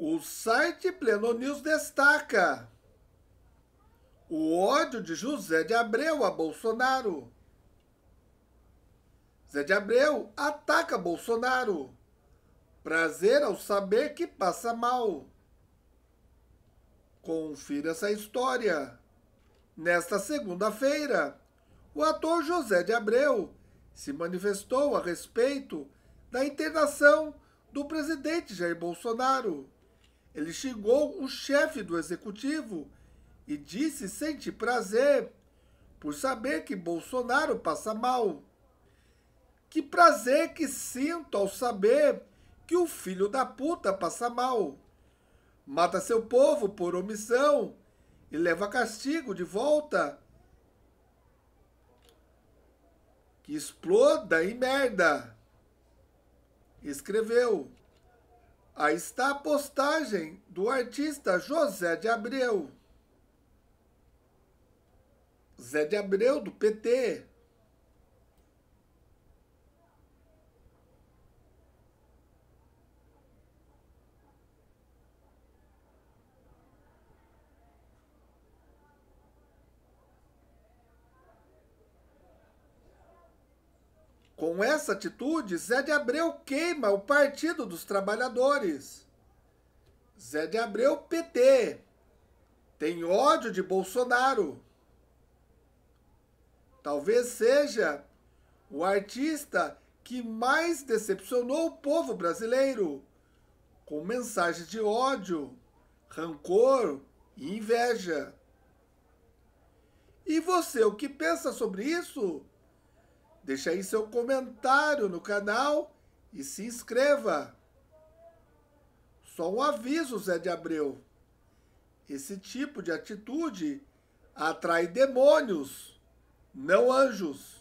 O site Pleno News destaca o ódio de José de Abreu a Bolsonaro. Zé de Abreu ataca Bolsonaro. Prazer ao saber que passa mal. Confira essa história. Nesta segunda-feira, o ator José de Abreu se manifestou a respeito da internação do presidente Jair Bolsonaro ele xingou o chefe do executivo e disse sentir prazer por saber que Bolsonaro passa mal. Que prazer que sinto ao saber que o filho da puta passa mal. Mata seu povo por omissão e leva castigo de volta. Que exploda em merda. Escreveu. Aí está a postagem do artista José de Abreu. Zé de Abreu, do PT. Com essa atitude, Zé de Abreu queima o Partido dos Trabalhadores. Zé de Abreu, PT. Tem ódio de Bolsonaro. Talvez seja o artista que mais decepcionou o povo brasileiro, com mensagens de ódio, rancor e inveja. E você, o que pensa sobre isso? Deixe aí seu comentário no canal e se inscreva. Só um aviso, Zé de Abreu. Esse tipo de atitude atrai demônios, não anjos.